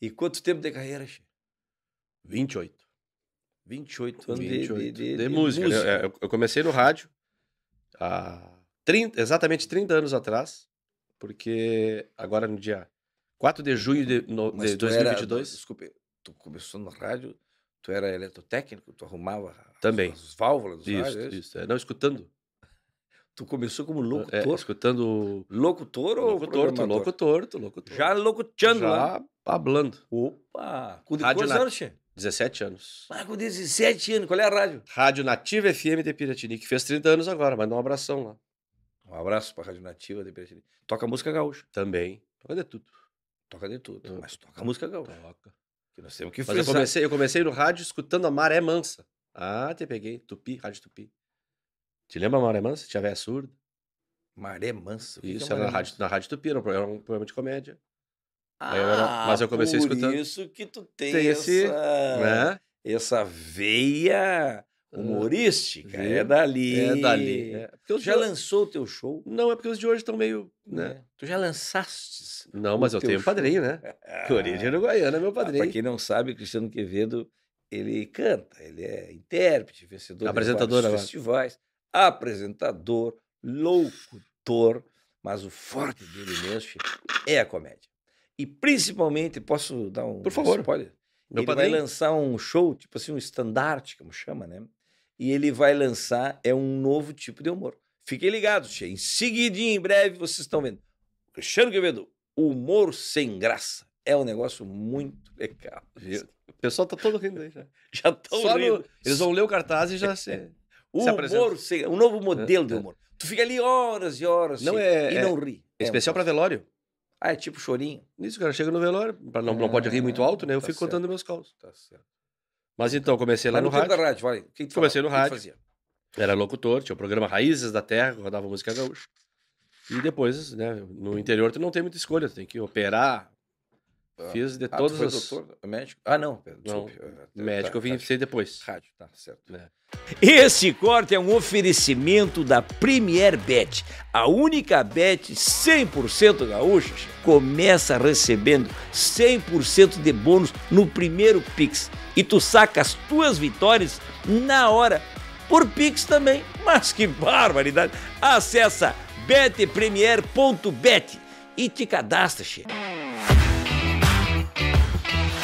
E quanto tempo de carreira, Che? 28. 28 anos 28. De, de, de, de música. música. Né? É, eu, eu, comecei no rádio há 30, exatamente 30 anos atrás, porque agora no dia 4 de junho de, no, de 2022. Era, desculpe, tu começou no rádio, tu era eletrotécnico, tu arrumava Também. As, as válvulas dos isso, rádios, é isso. É, não, escutando. Tu começou como locutor? É, é escutando. Locutor ou locutor? Locutor, locutor, Já locuteando Já lá. Pablando. Tá Opa! Com rádio quantos na... anos, che? 17 anos. Ah, com 17 anos. Qual é a rádio? Rádio Nativa FM de Piratini, que fez 30 anos agora. Manda um abração lá. Um abraço pra Rádio Nativa de Piratini. Toca música gaúcha. Também. Toca de tudo. Toca de tudo. Mas toca música gaúcha. Toca. Que nós temos que fazer. eu comecei, eu comecei no rádio escutando a Maré Mansa. Ah, te peguei. Tupi, Rádio Tupi. Te lembra a Maré Mansa? Tinha Tiver surdo. Maré Mansa. É Isso, é era na rádio, na rádio Tupi, era um programa de comédia. Ah, eu era, ah, mas eu comecei por escutando. isso que tu tem, tem essa, né? essa veia humorística. Ah, é, é dali. É dali. É. Tu já lançou o teu show? Não, é porque os de hoje estão meio. Né? É. Tu já lançaste? Não, mas eu tenho um padrinho, né? Que origem uruguaiana é meu padrinho. Ah, pra quem não sabe, Cristiano Quevedo, ele canta, ele é intérprete, vencedor apresentador de festivais, apresentador, locutor, mas o forte dele mesmo é a comédia. E principalmente, posso dar um. Por favor. Spoiler? Meu ele padrinho. vai lançar um show, tipo assim, um estandarte, como chama, né? E ele vai lançar, é um novo tipo de humor. Fiquem ligados, che. Em seguidinho, em breve, vocês estão vendo. Cristiano Quevedo, humor sem graça. É um negócio muito legal. O pessoal tá todo rindo aí já. Já estão rindo. No... Eles vão ler o cartaz e já se. o se humor sem... Um novo modelo é, de é. humor. É. Tu fica ali horas e horas. Não assim, é, e não é ri. É especial um para velório. Ah, é tipo chorinho. Isso, o cara chega no velório, pra não, é, não pode rir muito alto, né? Eu tá fico certo. contando meus causos. Tá certo. Mas então, comecei lá no, rádio. rádio vai. Quem comecei no rádio. Fazia? Era locutor, tinha o programa Raízes da Terra, rodava música gaúcha. E depois, né, no interior tu não tem muita escolha, tu tem que operar, ah, Fiz de ah, todas as. Doutor, é médico? Ah, não. Desculpe. Não, ah, tá, médico, tá, eu vim rádio. Tá, ser depois. Rádio, tá certo. É. Esse corte é um oferecimento da Premier Bet, a única bet 100% gaúcha. Começa recebendo 100% de bônus no primeiro Pix e tu saca as tuas vitórias na hora por Pix também. Mas que barbaridade! Acessa betpremier.bet e te cadastra, chefe. Bye.